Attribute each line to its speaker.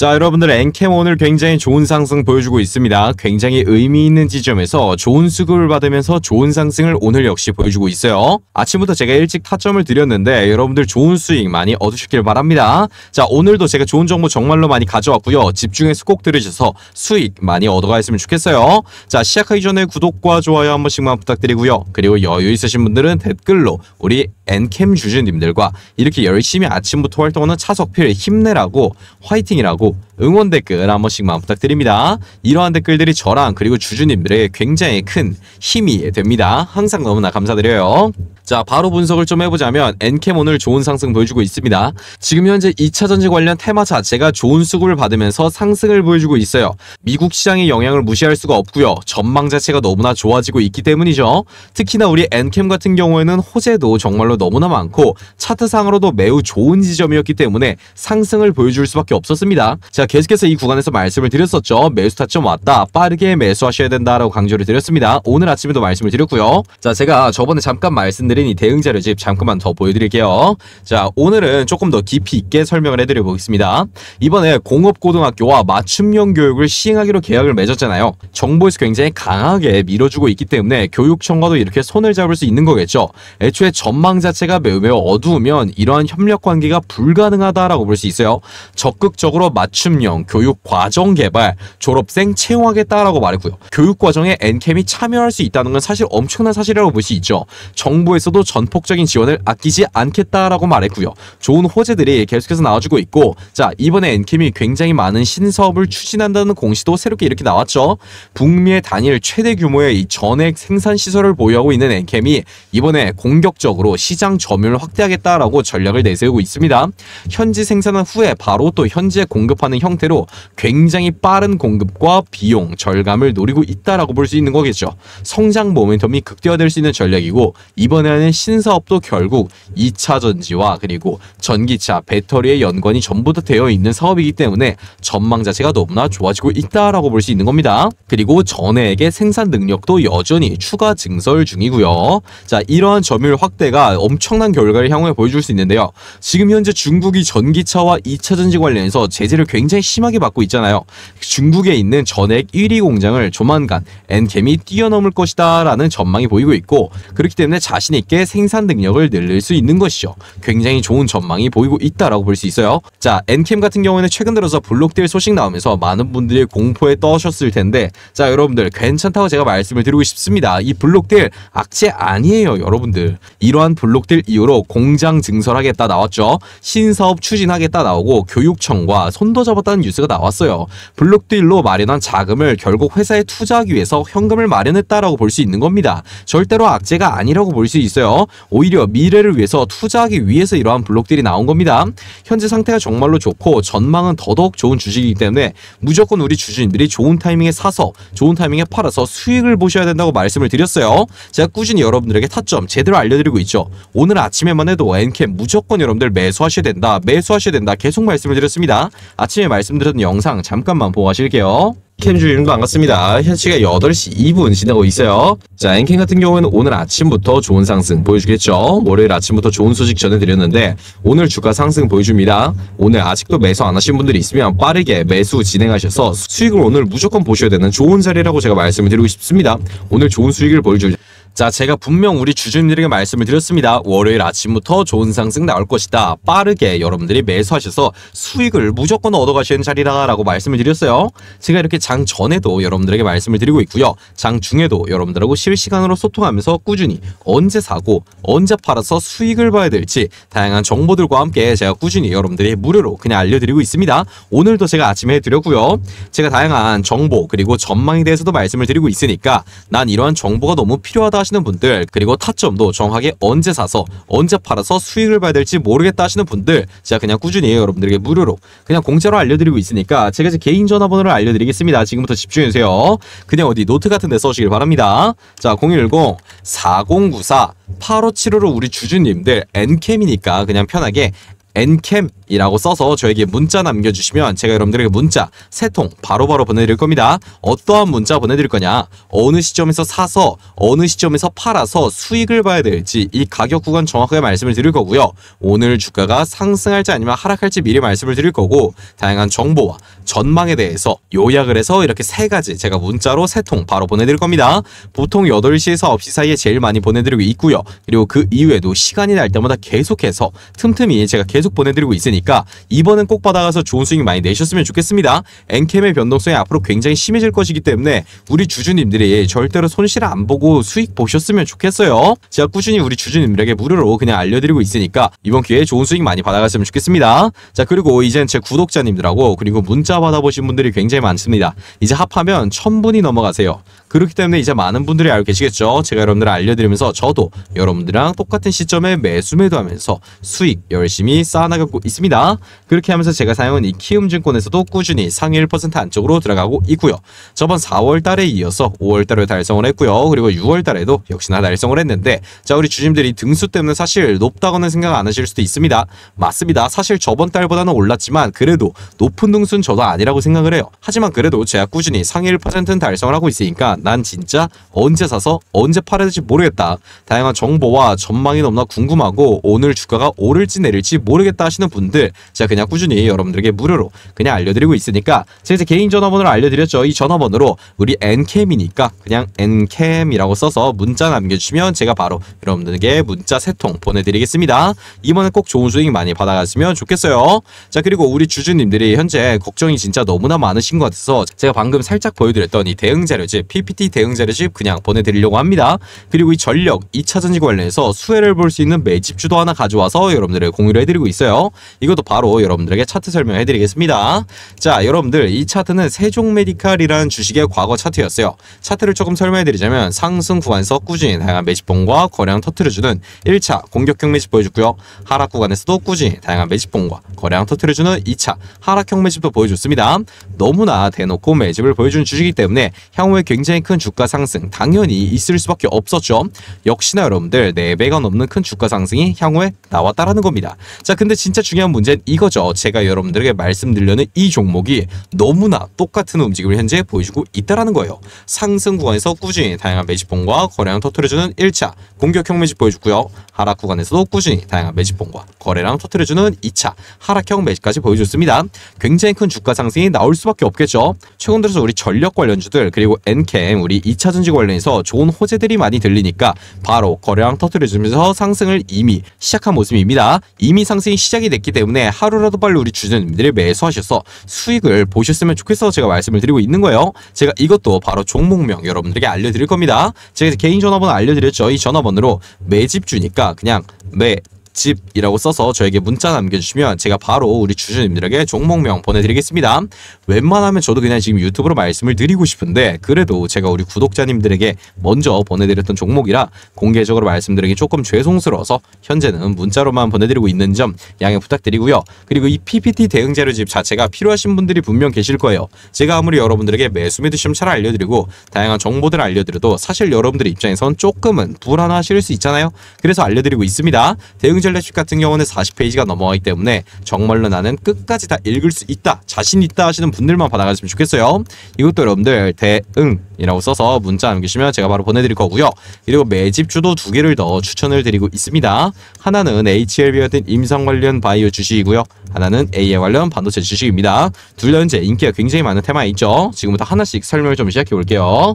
Speaker 1: 자 여러분들 엔캠 오늘 굉장히 좋은 상승 보여주고 있습니다. 굉장히 의미 있는 지점에서 좋은 수급을 받으면서 좋은 상승을 오늘 역시 보여주고 있어요. 아침부터 제가 일찍 타점을 드렸는데 여러분들 좋은 수익 많이 얻으시길 바랍니다. 자 오늘도 제가 좋은 정보 정말로 많이 가져왔고요. 집중해서 꼭 들으셔서 수익 많이 얻어가셨으면 좋겠어요. 자 시작하기 전에 구독과 좋아요 한 번씩만 부탁드리고요. 그리고 여유 있으신 분들은 댓글로 우리 엔캠 주주님들과 이렇게 열심히 아침부터 활동하는 차석필 힘내라고 화이팅이라고 응원 댓글 한 번씩만 부탁드립니다. 이러한 댓글들이 저랑 그리고 주주님들에게 굉장히 큰 힘이 됩니다. 항상 너무나 감사드려요. 자, 바로 분석을 좀 해보자면 엔캠 오늘 좋은 상승 보여주고 있습니다. 지금 현재 2차전지 관련 테마 자체가 좋은 수급을 받으면서 상승을 보여주고 있어요. 미국 시장의 영향을 무시할 수가 없고요. 전망 자체가 너무나 좋아지고 있기 때문이죠. 특히나 우리 엔캠 같은 경우에는 호재도 정말로 너무나 많고 차트상으로도 매우 좋은 지점이었기 때문에 상승을 보여줄 수밖에 없었습니다. 제 계속해서 이 구간에서 말씀을 드렸었죠. 매수 타점 왔다. 빠르게 매수하셔야 된다라고 강조를 드렸습니다. 오늘 아침에도 말씀을 드렸고요. 자, 제가 저번에 잠깐 말씀드린 이 대응 자료집 잠깐만 더 보여드릴게요. 자, 오늘은 조금 더 깊이 있게 설명을 해드려 보겠습니다. 이번에 공업고등학교와 맞춤형 교육을 시행하기로 계약을 맺었잖아요. 정부에서 굉장히 강하게 밀어주고 있기 때문에 교육청과도 이렇게 손을 잡을 수 있는 거겠죠. 애초에 전망 자체가 매우 매우 어두우면 이러한 협력 관계가 불가능하다라고 볼 수 있어요. 적극적으로 맞 맞춤형 교육 과정 개발, 졸업생 채용하겠다라고 말했고요. 교육 과정에 엔캠이 참여할 수 있다는 건 사실 엄청난 사실이라고 볼 수 있죠. 정부에서도 전폭적인 지원을 아끼지 않겠다라고 말했고요. 좋은 호재들이 계속해서 나와주고 있고 자 이번에 엔캠이 굉장히 많은 신사업을 추진한다는 공시도 새롭게 이렇게 나왔죠. 북미의 단일 최대 규모의 전액 생산 시설을 보유하고 있는 엔캠이 이번에 공격적으로 시장 점유를 확대하겠다라고 전략을 내세우고 있습니다. 현지 생산한 후에 바로 또 현지의 공급 공급하는 형태로 굉장히 빠른 공급과 비용 절감을 노리고 있다라고 볼 수 있는 거겠죠. 성장 모멘텀이 극대화될 수 있는 전략이고 이번에는 신사업도 결국 2차 전지와 그리고 전기차, 배터리의 연관이 전부 다 되어 있는 사업이기 때문에 전망 자체가 너무나 좋아지고 있다라고 볼 수 있는 겁니다. 그리고 전해액의 생산 능력도 여전히 추가 증설 중이고요. 자, 이러한 점유율 확대가 엄청난 결과를 향후에 보여줄 수 있는데요. 지금 현재 중국이 전기차와 2차 전지 관련해서 제재를 피해를 굉장히 심하게 받고 있잖아요. 중국에 있는 전액 1위 공장을 조만간 엔캠이 뛰어넘을 것이다 라는 전망이 보이고 있고 그렇기 때문에 자신 있게 생산 능력을 늘릴 수 있는 것이죠. 굉장히 좋은 전망이 보이고 있다라고 볼 수 있어요. 자, 엔캠 같은 경우에는 최근 들어서 블록딜 소식 나오면서 많은 분들이 공포에 떠셨을 텐데 자, 여러분들 괜찮다고 제가 말씀을 드리고 싶습니다. 이 블록딜 악재 아니에요, 여러분들. 이러한 블록딜 이후로 공장 증설하겠다 나왔죠. 신사업 추진하겠다 나오고 교육청과 손 폰도 잡았다는 뉴스가 나왔어요. 블록딜로 마련한 자금을 결국 회사에 투자하기 위해서 현금을 마련했다라고 볼 수 있는 겁니다. 절대로 악재가 아니라고 볼 수 있어요. 오히려 미래를 위해서 투자하기 위해서 이러한 블록딜이 나온 겁니다. 현재 상태가 정말로 좋고 전망은 더더욱 좋은 주식이기 때문에 무조건 우리 주주님들이 좋은 타이밍에 사서 좋은 타이밍에 팔아서 수익을 보셔야 된다고 말씀을 드렸어요. 제가 꾸준히 여러분들에게 타점 제대로 알려드리고 있죠. 오늘 아침에만 해도 엔캠 무조건 여러분들 매수하셔야 된다. 매수하셔야 된다. 계속 말씀을 드렸습니다. 아침에 말씀드렸던 영상 잠깐만 보고 가실게요. 캔줄 이름도 반갑습니다. 현시가 8시 2분 지나고 있어요. 자, 엔캔 같은 경우에는 오늘 아침부터 좋은 상승 보여주겠죠. 월요일 아침부터 좋은 소식 전해드렸는데 오늘 주가 상승 보여줍니다. 오늘 아직도 매수 안 하신 분들이 있으면 빠르게 매수 진행하셔서 수익을 오늘 무조건 보셔야 되는 좋은 자리라고 제가 말씀을 드리고 싶습니다. 오늘 좋은 수익을 보여줄 자 제가 분명 우리 주주님들에게 말씀을 드렸습니다. 월요일 아침부터 좋은 상승 나올 것이다. 빠르게 여러분들이 매수하셔서 수익을 무조건 얻어가시는 자리다라고 말씀을 드렸어요. 제가 이렇게 장 전에도 여러분들에게 말씀을 드리고 있고요. 장 중에도 여러분들하고 실시간으로 소통하면서 꾸준히 언제 사고 언제 팔아서 수익을 봐야 될지 다양한 정보들과 함께 제가 꾸준히 여러분들이 무료로 그냥 알려드리고 있습니다. 오늘도 제가 아침에 해드렸고요. 제가 다양한 정보 그리고 전망에 대해서도 말씀을 드리고 있으니까 난 이러한 정보가 너무 필요하다 하시는 분들 그리고 타점도 정확하게 언제 사서 언제 팔아서 수익을 봐야 될지 모르겠다 하시는 분들 제가 그냥 꾸준히 여러분들에게 무료로 그냥 공짜로 알려드리고 있으니까 제가 제 개인 전화번호를 알려드리겠습니다. 지금부터 집중해주세요. 그냥 어디 노트 같은 데 써주길 시 바랍니다. 자010 4094 8575로 우리 주주님들 엔캠이니까 그냥 편하게 엔캠 이라고 써서 저에게 문자 남겨주시면 제가 여러분들에게 문자 3통 바로바로 보내드릴 겁니다. 어떠한 문자 보내드릴 거냐? 어느 시점에서 사서 어느 시점에서 팔아서 수익을 봐야 될지 이 가격 구간 정확하게 말씀을 드릴 거고요. 오늘 주가가 상승할지 아니면 하락할지 미리 말씀을 드릴 거고 다양한 정보와 전망에 대해서 요약을 해서 이렇게 세 가지 제가 문자로 3통 바로 보내드릴 겁니다. 보통 8시에서 9시 사이에 제일 많이 보내드리고 있고요. 그리고 그이후에도 시간이 날 때마다 계속해서 틈틈이 제가 계속 보내드리고 있으니 테니까 이번은 꼭 받아가서 좋은 수익 많이 내셨으면 좋겠습니다. 엔캠의 변동성이 앞으로 굉장히 심해질 것이기 때문에 우리 주주님들이 예, 절대로 손실 안 보고 수익 보셨으면 좋겠어요. 제가 꾸준히 우리 주주님들에게 무료로 그냥 알려드리고 있으니까 이번 기회에 좋은 수익 많이 받아갔으면 좋겠습니다. 자 그리고 이젠 제 구독자님들하고 그리고 문자 받아보신 분들이 굉장히 많습니다. 이제 합하면 천분이 넘어가세요. 그렇기 때문에 이제 많은 분들이 알고 계시겠죠. 제가 여러분들을 알려드리면서 저도 여러분들이랑 똑같은 시점에 매수 매도하면서 수익 열심히 쌓아나가고 있습니다. 있습니다. 그렇게 하면서 제가 사용한 이 키움증권에서도 꾸준히 상위 1% 안쪽으로 들어가고 있고요. 저번 4월달에 이어서 5월달에 달성을 했고요. 그리고 6월달에도 역시나 달성을 했는데 자 우리 주님들이 등수 때문에 사실 높다고는 생각 안 하실 수도 있습니다. 맞습니다. 사실 저번 달보다는 올랐지만 그래도 높은 등수는 저도 아니라고 생각을 해요. 하지만 그래도 제가 꾸준히 상위 1%는 달성을 하고 있으니까 난 진짜 언제 사서 언제 팔아야 될지 모르겠다. 다양한 정보와 전망이 너무나 궁금하고 오늘 주가가 오를지 내릴지 모르겠다 하시는 분들 것들 네. 제가 그냥 꾸준히 여러분들에게 무료로 그냥 알려드리고 있으니까 제가 이제 개인 전화번호를 알려드렸죠. 이 전화번호로 우리 N캠이니까 그냥 N캠이라고 써서 문자 남겨주시면 제가 바로 여러분들에게 문자 세 통 보내드리겠습니다. 이번엔 꼭 좋은 수익 많이 받아갔으면 좋겠어요. 자 그리고 우리 주주님들이 현재 걱정이 진짜 너무나 많으신 것 같아서 제가 방금 살짝 보여드렸던 이 대응 자료집 PPT 대응 자료집 그냥 보내드리려고 합니다. 그리고 이 전력 2차전지 관련해서 수혜를 볼 수 있는 매집주도 하나 가져와서 여러분들을 공유를 해드리고 있어요. 이것도 바로 여러분들에게 차트 설명해 드리겠습니다. 자, 여러분들 이 차트는 세종메디칼이라는 주식의 과거 차트였어요. 차트를 조금 설명해 드리자면 상승 구간에서 꾸준히 다양한 매집봉과 거량 터트려주는 1차 공격형 매집 보여줬고요. 하락 구간에서도 꾸준히 다양한 매집봉과 거량 터트려주는 2차 하락형 매집도 보여줬습니다. 너무나 대놓고 매집을 보여준 주식이기 때문에 향후에 굉장히 큰 주가 상승 당연히 있을 수밖에 없었죠. 역시나 여러분들 4배가 넘는 큰 주가 상승이 향후에 나왔다라는 겁니다. 자, 근데 진짜 중요한 중요한 문제는 이거죠. 제가 여러분들에게 말씀드리려는 이 종목이 너무나 똑같은 움직임을 현재 보여주고 있다라는 거예요. 상승 구간에서 꾸준히 다양한 매집봉과 거래량 터트려주는 1차 공격형 매집 보여주고요 하락 구간에서도 꾸준히 다양한 매집봉과 거래량 터트려주는 2차 하락형 매집까지 보여줬습니다. 굉장히 큰 주가 상승이 나올 수밖에 없겠죠. 최근 들어서 우리 전력 관련주들 그리고 NKM 우리 2차전지 관련해서 좋은 호재들이 많이 들리니까 바로 거래량 터트려주면서 상승을 이미 시작한 모습입니다. 이미 상승이 시작이 됐기 때문에 때문에 하루라도 빨리 우리 주주님들이 매수하셔서 수익을 보셨으면 좋겠어서 제가 말씀을 드리고 있는 거예요. 제가 이것도 바로 종목명 여러분들에게 알려드릴 겁니다. 제가 개인 전화번호 알려드렸죠. 이 전화번호로 매집 주니까 그냥 매 집이라고 써서 저에게 문자 남겨주시면 제가 바로 우리 주주님들에게 종목명 보내드리겠습니다. 웬만하면 저도 그냥 지금 유튜브로 말씀을 드리고 싶은데 그래도 제가 우리 구독자님들에게 먼저 보내드렸던 종목이라 공개적으로 말씀드리기 조금 죄송스러워서 현재는 문자로만 보내드리고 있는 점 양해 부탁드리고요. 그리고 이 PPT 대응 자료집 자체가 필요하신 분들이 분명 계실 거예요. 제가 아무리 여러분들에게 매수 매도 시면잘 알려드리고 다양한 정보들을 알려드려도 사실 여러분들 입장에선 조금은 불안하실 수 있잖아요. 그래서 알려드리고 있습니다. 대응 경제래식 같은 경우는 40페이지가 넘어가기 때문에 정말로 나는 끝까지 다 읽을 수 있다 자신 있다 하시는 분들만 받아가셨으면 좋겠어요 이것도 여러분들 대응이라고 써서 문자 남기시면 제가 바로 보내드릴 거고요 그리고 매집 주도 두 개를 더 추천을 드리고 있습니다 하나는 HLB 같은 임상 관련 바이오 주식이고요 하나는 AI 관련 반도체 주식입니다 둘 다 현재 인기가 굉장히 많은 테마에 있죠 지금부터 하나씩 설명을 좀 시작해 볼게요